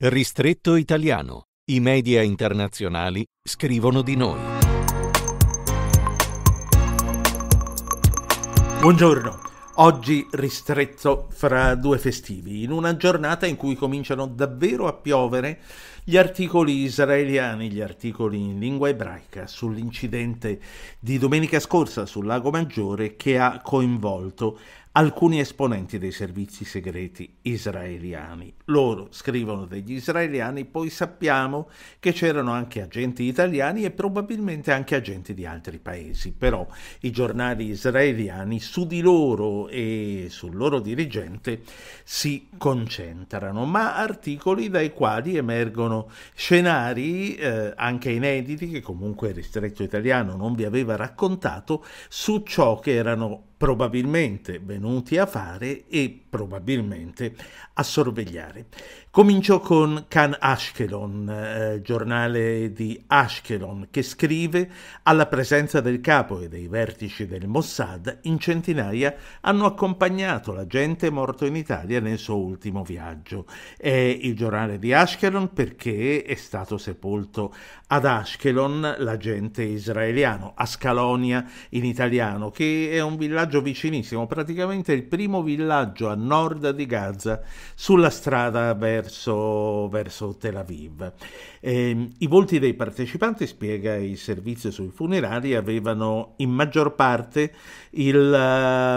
Ristretto italiano. I media internazionali scrivono di noi. Buongiorno. Oggi ristretto fra due festivi, in una giornata in cui cominciano davvero a piovere gli articoli israeliani, gli articoli in lingua ebraica sull'incidente di domenica scorsa sul Lago Maggiore che ha coinvolto alcuni esponenti dei servizi segreti israeliani. Loro scrivono degli israeliani, poi sappiamo che c'erano anche agenti italiani e probabilmente anche agenti di altri paesi, però i giornali israeliani su di loro e sul loro dirigente si concentrano, ma articoli dai quali emergono scenari eh, anche inediti che comunque il ristretto italiano non vi aveva raccontato su ciò che erano probabilmente venuti a fare e probabilmente a sorvegliare. Comincio con Khan Ashkelon, eh, giornale di Ashkelon, che scrive alla presenza del capo e dei vertici del Mossad in centinaia hanno accompagnato la gente morta in Italia nel suo ultimo viaggio. È il giornale di Ashkelon perché è stato sepolto ad Ashkelon l'agente israeliano, Ascalonia in italiano, che è un villaggio villaggio vicinissimo, praticamente il primo villaggio a nord di Gaza sulla strada verso, verso Tel Aviv. Eh, I volti dei partecipanti, spiega il servizio sui funerali, avevano in maggior parte il,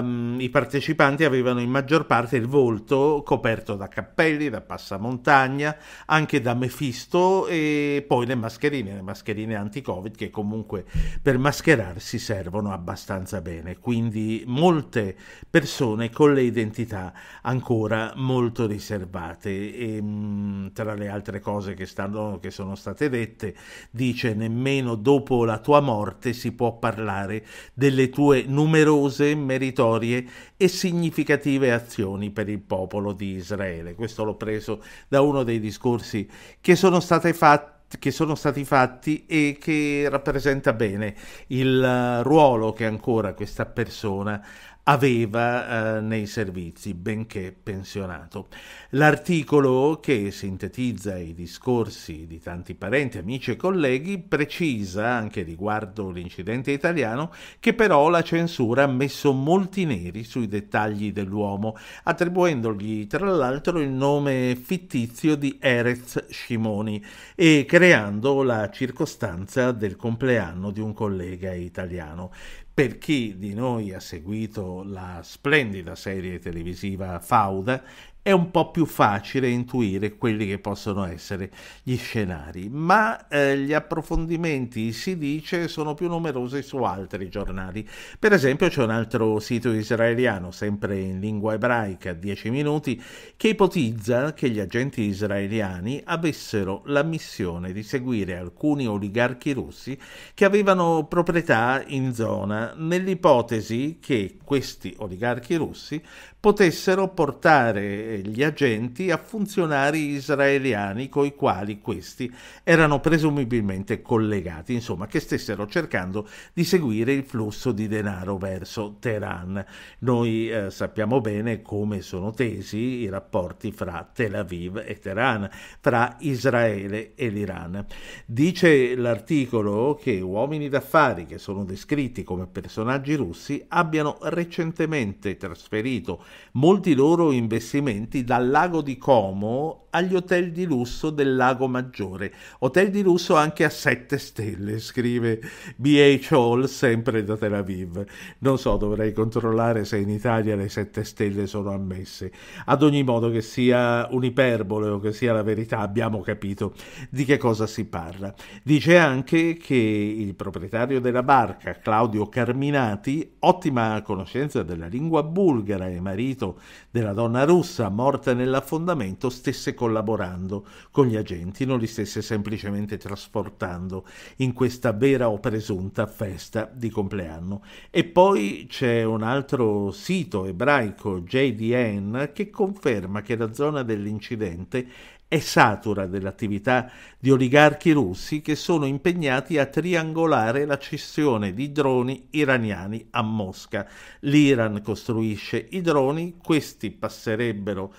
um, i partecipanti avevano in maggior parte il volto coperto da cappelli, da passamontagna, anche da Mefisto e poi le mascherine, le mascherine anti-Covid che comunque per mascherarsi servono abbastanza bene. Quindi molte persone con le identità ancora molto riservate e ehm, tra le altre cose che, stanno, che sono state dette dice nemmeno dopo la tua morte si può parlare delle tue numerose, meritorie e significative azioni per il popolo di Israele. Questo l'ho preso da uno dei discorsi che sono stati fatti che sono stati fatti e che rappresenta bene il eh, ruolo che ancora questa persona aveva eh, nei servizi, benché pensionato. L'articolo, che sintetizza i discorsi di tanti parenti, amici e colleghi, precisa, anche riguardo l'incidente italiano, che però la censura ha messo molti neri sui dettagli dell'uomo, attribuendogli tra l'altro il nome fittizio di Erez Scimoni e creando la circostanza del compleanno di un collega italiano. Per chi di noi ha seguito la splendida serie televisiva Fauda, è un po' più facile intuire quelli che possono essere gli scenari, ma eh, gli approfondimenti si dice sono più numerosi su altri giornali. Per esempio c'è un altro sito israeliano, sempre in lingua ebraica, 10 minuti, che ipotizza che gli agenti israeliani avessero la missione di seguire alcuni oligarchi russi che avevano proprietà in zona, nell'ipotesi che questi oligarchi russi potessero portare gli agenti a funzionari israeliani con i quali questi erano presumibilmente collegati, insomma che stessero cercando di seguire il flusso di denaro verso Teheran. Noi eh, sappiamo bene come sono tesi i rapporti fra Tel Aviv e Teheran, fra Israele e l'Iran. Dice l'articolo che uomini d'affari che sono descritti come personaggi russi abbiano recentemente trasferito molti loro investimenti provenienti dal lago di Como agli hotel di lusso del Lago Maggiore. Hotel di lusso anche a 7 stelle, scrive BH Hall, sempre da Tel Aviv. Non so, dovrei controllare se in Italia le 7 stelle sono ammesse. Ad ogni modo, che sia un'iperbole o che sia la verità, abbiamo capito di che cosa si parla. Dice anche che il proprietario della barca, Claudio Carminati, ottima conoscenza della lingua bulgara e marito della donna russa, morta nell'affondamento stesse collaborando con gli agenti, non li stesse semplicemente trasportando in questa vera o presunta festa di compleanno. E poi c'è un altro sito ebraico, JDN, che conferma che la zona dell'incidente è satura dell'attività di oligarchi russi che sono impegnati a triangolare la cessione di droni iraniani a Mosca. L'Iran costruisce i droni, questi passerebbero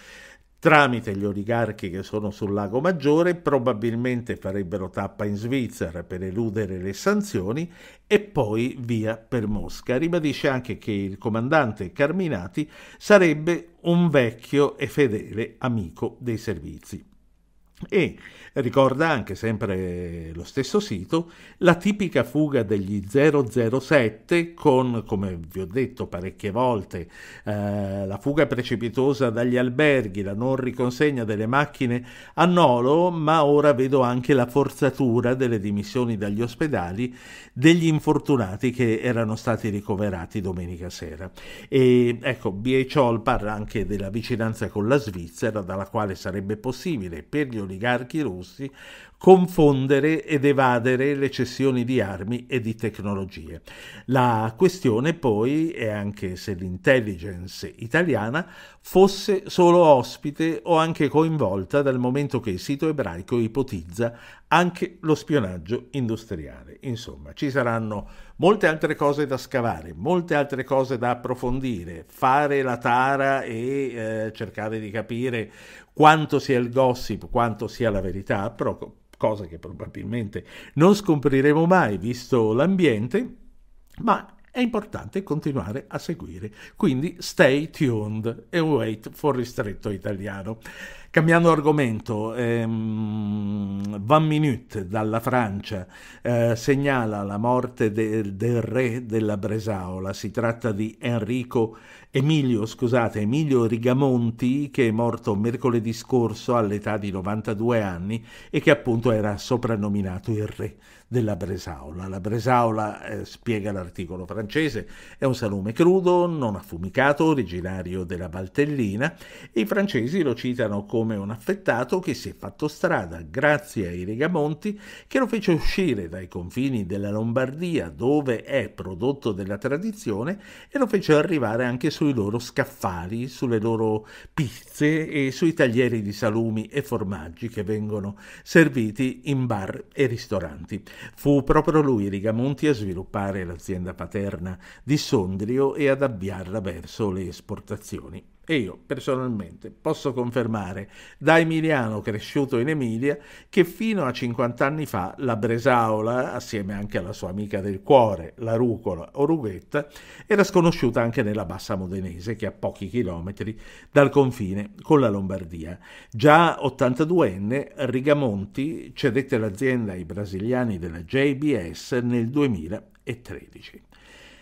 tramite gli oligarchi che sono sul lago Maggiore, probabilmente farebbero tappa in Svizzera per eludere le sanzioni e poi via per Mosca. Ribadisce anche che il comandante Carminati sarebbe un vecchio e fedele amico dei servizi. E ricorda anche sempre lo stesso sito la tipica fuga degli 007 con, come vi ho detto parecchie volte, eh, la fuga precipitosa dagli alberghi, la non riconsegna delle macchine a Nolo, ma ora vedo anche la forzatura delle dimissioni dagli ospedali degli infortunati che erano stati ricoverati domenica sera. E ecco, B.H. Hall parla anche della vicinanza con la Svizzera, dalla quale sarebbe possibile per gli oligarchi russi confondere ed evadere le cessioni di armi e di tecnologie. La questione poi è anche se l'intelligence italiana fosse solo ospite o anche coinvolta dal momento che il sito ebraico ipotizza anche lo spionaggio industriale. Insomma, ci saranno molte altre cose da scavare, molte altre cose da approfondire, fare la tara e eh, cercare di capire quanto sia il gossip, quanto sia la verità, però cosa che probabilmente non scompriremo mai visto l'ambiente, ma è importante continuare a seguire. Quindi stay tuned and wait for ristretto italiano. Cambiando argomento, ehm, Van Minute dalla Francia eh, segnala la morte de- del re della Bresaola, si tratta di Enrico Emilio, scusate, Emilio Rigamonti che è morto mercoledì scorso all'età di 92 anni e che appunto era soprannominato il re della Bresaola. La Bresaola, eh, spiega l'articolo francese, è un salume crudo, non affumicato, originario della Valtellina e i francesi lo citano come come un affettato che si è fatto strada grazie ai Rigamonti che lo fece uscire dai confini della Lombardia dove è prodotto della tradizione e lo fece arrivare anche sui loro scaffali, sulle loro pizze e sui taglieri di salumi e formaggi che vengono serviti in bar e ristoranti. Fu proprio lui Rigamonti a sviluppare l'azienda paterna di Sondrio e ad avviarla verso le esportazioni. E io personalmente posso confermare, da emiliano cresciuto in Emilia, che fino a 50 anni fa la Bresaola, assieme anche alla sua amica del cuore, la Rucola o Rughetta, era sconosciuta anche nella bassa modenese, che è a pochi chilometri dal confine con la Lombardia. Già 82enne, Rigamonti cedette l'azienda ai brasiliani della JBS nel 2013.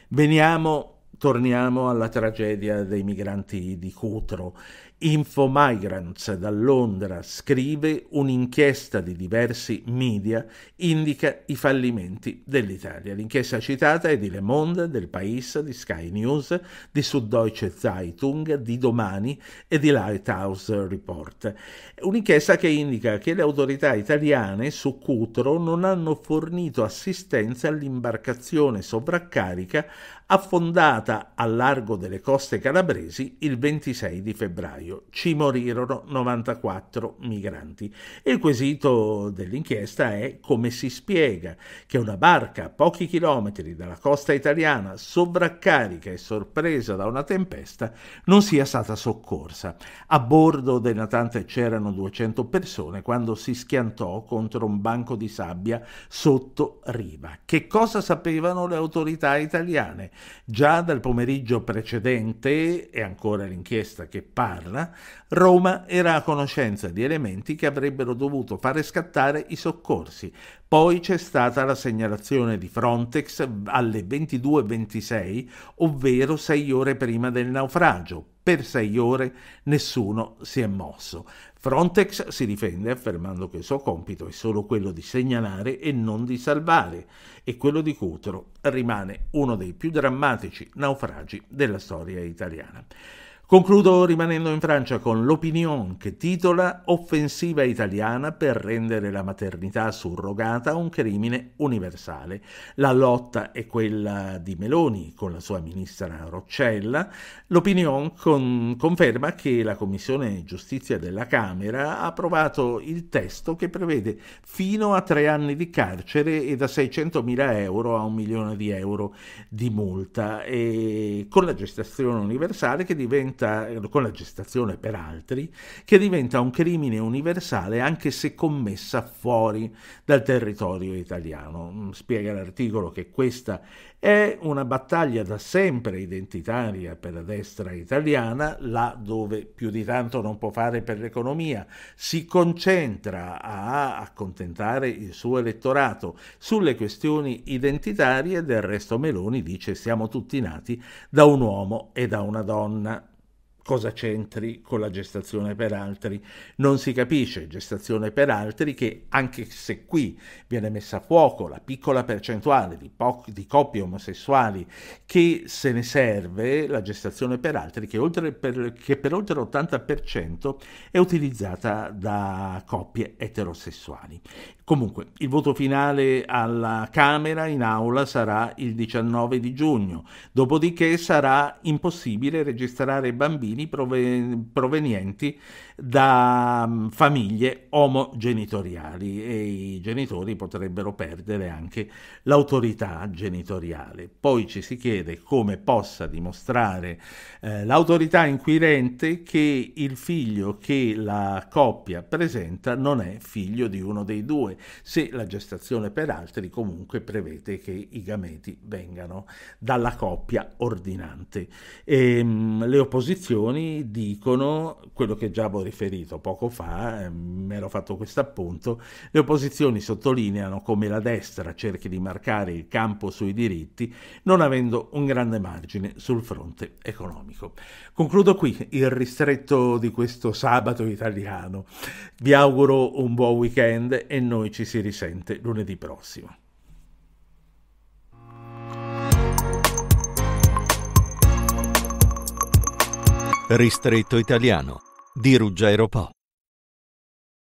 Veniamo torniamo alla tragedia dei migranti di Cutro. Info Migrants da Londra scrive un'inchiesta di diversi media indica i fallimenti dell'Italia. L'inchiesta citata è di Le Monde, del País, di Sky News, di Süddeutsche Zeitung, di Domani e di Lighthouse Report. Un'inchiesta che indica che le autorità italiane su Cutro non hanno fornito assistenza all'imbarcazione sovraccarica affondata al largo delle coste calabresi il 26 di febbraio. Ci morirono 94 migranti. il quesito dell'inchiesta è come si spiega che una barca a pochi chilometri dalla costa italiana, sovraccarica e sorpresa da una tempesta, non sia stata soccorsa. A bordo del natante c'erano 200 persone quando si schiantò contro un banco di sabbia sotto riva. Che cosa sapevano le autorità italiane? Già dal pomeriggio precedente, e ancora l'inchiesta che parla, Roma era a conoscenza di elementi che avrebbero dovuto fare scattare i soccorsi. Poi c'è stata la segnalazione di Frontex alle 22.26, ovvero sei ore prima del naufragio. Per sei ore nessuno si è mosso. Frontex si difende affermando che il suo compito è solo quello di segnalare e non di salvare e quello di Cutro rimane uno dei più drammatici naufragi della storia italiana. Concludo rimanendo in Francia con l'opinion che titola Offensiva italiana per rendere la maternità surrogata un crimine universale. La lotta è quella di Meloni con la sua ministra Roccella. L'opinion con, conferma che la Commissione Giustizia della Camera ha approvato il testo che prevede fino a tre anni di carcere e da 600.000 euro a un milione di euro di multa e con la gestazione universale che diventa diventa, con la gestazione per altri, che diventa un crimine universale anche se commessa fuori dal territorio italiano. Mm, spiega l'articolo che questa è una battaglia da sempre identitaria per la destra italiana, là dove più di tanto non può fare per l'economia, si concentra a accontentare il suo elettorato sulle questioni identitarie, del resto Meloni dice siamo tutti nati da un uomo e da una donna cosa c'entri con la gestazione per altri. Non si capisce gestazione per altri che anche se qui viene messa a fuoco la piccola percentuale di, po- di coppie omosessuali che se ne serve, la gestazione per altri che, per, che per oltre l'80% è utilizzata da coppie eterosessuali. Comunque, il voto finale alla Camera in aula sarà il 19 di giugno, dopodiché sarà impossibile registrare bambini provenienti da mm, famiglie omogenitoriali e i genitori potrebbero perdere anche l'autorità genitoriale. Poi ci si chiede come possa dimostrare eh, l'autorità inquirente che il figlio che la coppia presenta non è figlio di uno dei due se la gestazione per altri comunque prevede che i gameti vengano dalla coppia ordinante. E, ehm, le opposizioni dicono quello che già avevo riferito poco fa, ehm, mi ero fatto questo appunto, le opposizioni sottolineano come la destra cerchi di marcare il campo sui diritti non avendo un grande margine sul fronte economico. Concludo qui il ristretto di questo sabato italiano. Vi auguro un buon weekend e noi noi ci si risente lunedì prossimo. Ristretto italiano di Ruggero Po.